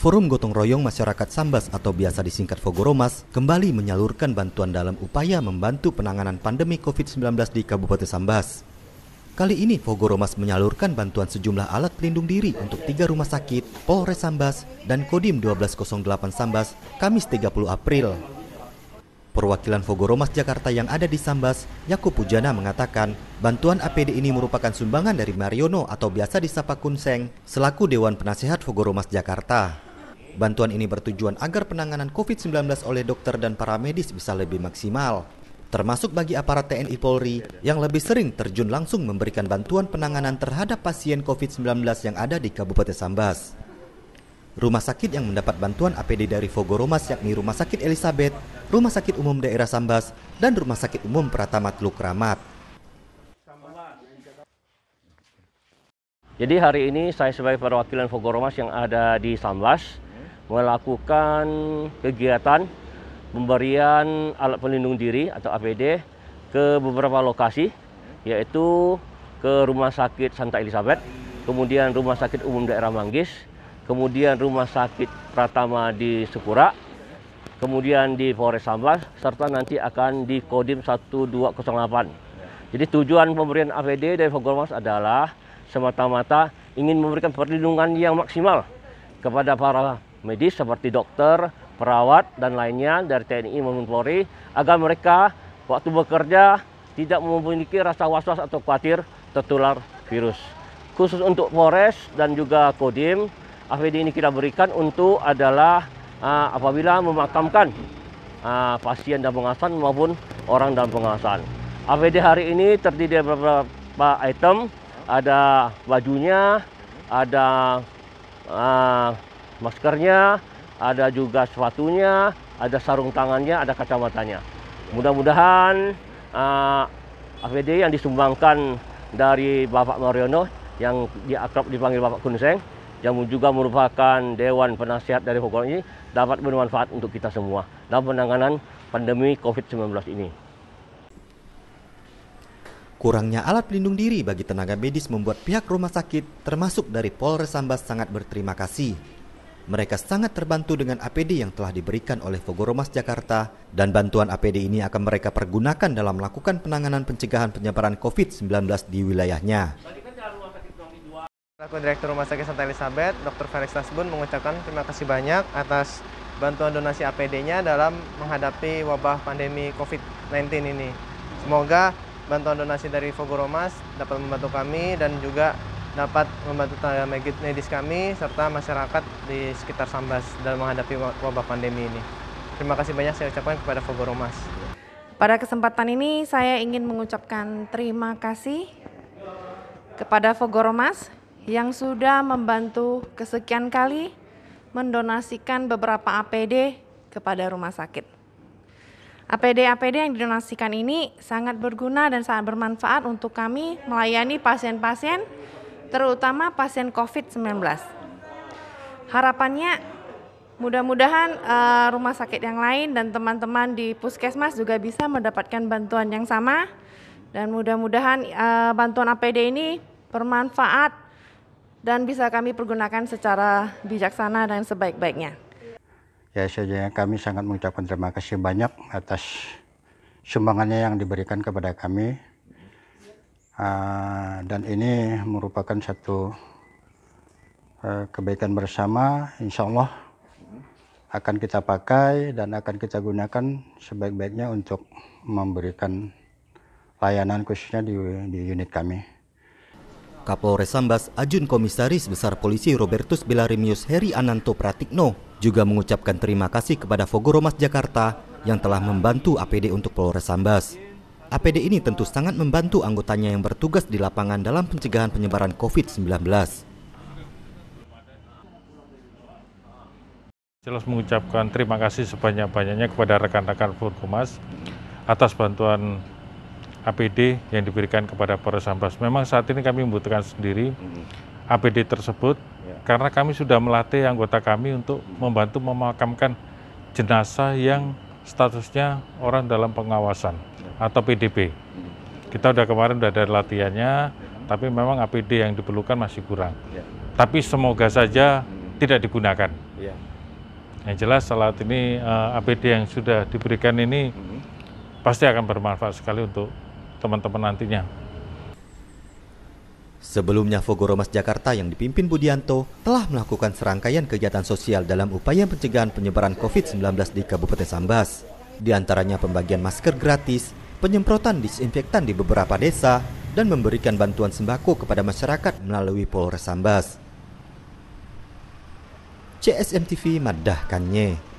Forum Gotong Royong Masyarakat Sambas atau biasa disingkat Fogoromas kembali menyalurkan bantuan dalam upaya membantu penanganan pandemi COVID-19 di Kabupaten Sambas. Kali ini Fogoromas menyalurkan bantuan sejumlah alat pelindung diri untuk tiga rumah sakit, Polres Sambas, dan Kodim 1208 Sambas, Kamis 30 April. Perwakilan Fogoromas Jakarta yang ada di Sambas, Yakub Pujana mengatakan, bantuan APD ini merupakan sumbangan dari Mariono atau biasa disapa Kunseng, selaku Dewan Penasehat Fogoromas Jakarta. Bantuan ini bertujuan agar penanganan COVID-19 oleh dokter dan para medis bisa lebih maksimal, termasuk bagi aparat TNI Polri yang lebih sering terjun langsung memberikan bantuan penanganan terhadap pasien COVID-19 yang ada di Kabupaten Sambas. Rumah sakit yang mendapat bantuan APD dari Fogoromas yakni Rumah Sakit Elizabeth, Rumah Sakit Umum Daerah Sambas, dan Rumah Sakit Umum Pratama Teluk Ramat. Jadi hari ini saya sebagai perwakilan Fogoromas yang ada di Sambas melakukan kegiatan pemberian alat pelindung diri atau APD ke beberapa lokasi yaitu ke Rumah Sakit Santa Elizabeth, kemudian Rumah Sakit Umum Daerah Manggis, kemudian Rumah Sakit Pratama di Sukura, kemudian di Polres Sambas, serta nanti akan di Kodim 1208. Jadi tujuan pemberian APD dari Fogormas adalah semata-mata ingin memberikan perlindungan yang maksimal kepada para medis seperti dokter, perawat, dan lainnya dari TNI maupun Polri agar mereka waktu bekerja tidak memiliki rasa was-was atau khawatir tertular virus. Khusus untuk Polres dan juga Kodim, APD ini kita berikan untuk adalah uh, apabila memakamkan uh, pasien dalam pengawasan maupun orang dalam pengawasan. APD hari ini terdiri dari beberapa item, ada bajunya, ada uh, maskernya, ada juga sepatunya, ada sarung tangannya, ada kacamatanya. Mudah-mudahan uh, eh, APD yang disumbangkan dari Bapak Mariono yang diakrab dipanggil Bapak Kunseng yang juga merupakan dewan penasihat dari Hokon ini dapat bermanfaat untuk kita semua dalam penanganan pandemi COVID-19 ini. Kurangnya alat pelindung diri bagi tenaga medis membuat pihak rumah sakit termasuk dari Polres Sambas sangat berterima kasih mereka sangat terbantu dengan APD yang telah diberikan oleh Fogoromas Jakarta dan bantuan APD ini akan mereka pergunakan dalam melakukan penanganan pencegahan penyebaran COVID-19 di wilayahnya. Selaku Direktur Rumah Sakit Santa Elizabeth, Dr. Felix Tasbun mengucapkan terima kasih banyak atas bantuan donasi APD-nya dalam menghadapi wabah pandemi COVID-19 ini. Semoga bantuan donasi dari Fogoromas dapat membantu kami dan juga dapat membantu tenaga medis kami serta masyarakat di sekitar Sambas dalam menghadapi wabah pandemi ini. Terima kasih banyak saya ucapkan kepada Fogoromas. Pada kesempatan ini saya ingin mengucapkan terima kasih kepada Fogoromas yang sudah membantu kesekian kali mendonasikan beberapa APD kepada rumah sakit. APD-APD yang didonasikan ini sangat berguna dan sangat bermanfaat untuk kami melayani pasien-pasien terutama pasien COVID-19. Harapannya mudah-mudahan uh, rumah sakit yang lain dan teman-teman di puskesmas juga bisa mendapatkan bantuan yang sama dan mudah-mudahan uh, bantuan APD ini bermanfaat dan bisa kami pergunakan secara bijaksana dan sebaik-baiknya. Ya, sejujurnya kami sangat mengucapkan terima kasih banyak atas sumbangannya yang diberikan kepada kami Ah, dan ini merupakan satu eh, kebaikan bersama insya Allah akan kita pakai dan akan kita gunakan sebaik-baiknya untuk memberikan layanan khususnya di, di unit kami. Kapolres Sambas Ajun Komisaris Besar Polisi Robertus Bilarimius Heri Ananto Pratikno juga mengucapkan terima kasih kepada Fogoromas Jakarta yang telah membantu APD untuk Polres Sambas. APD ini tentu sangat membantu anggotanya yang bertugas di lapangan dalam pencegahan penyebaran COVID-19. Jelas mengucapkan terima kasih sebanyak-banyaknya kepada rekan-rekan Forkumas atas bantuan APD yang diberikan kepada Polres Sambas. Memang saat ini kami membutuhkan sendiri mm-hmm. APD tersebut ya. karena kami sudah melatih anggota kami untuk membantu memakamkan jenazah yang statusnya orang dalam pengawasan atau PDB. Kita udah kemarin udah ada latihannya, tapi memang APD yang diperlukan masih kurang. Ya. Tapi semoga saja hmm. tidak digunakan. Ya. Yang jelas saat ini uh, eh, APD yang sudah diberikan ini hmm. pasti akan bermanfaat sekali untuk teman-teman nantinya. Sebelumnya Fogoromas Jakarta yang dipimpin Budianto telah melakukan serangkaian kegiatan sosial dalam upaya pencegahan penyebaran COVID-19 di Kabupaten Sambas. Di antaranya pembagian masker gratis, penyemprotan disinfektan di beberapa desa, dan memberikan bantuan sembako kepada masyarakat melalui Polres Sambas. CSMTV madahkannya.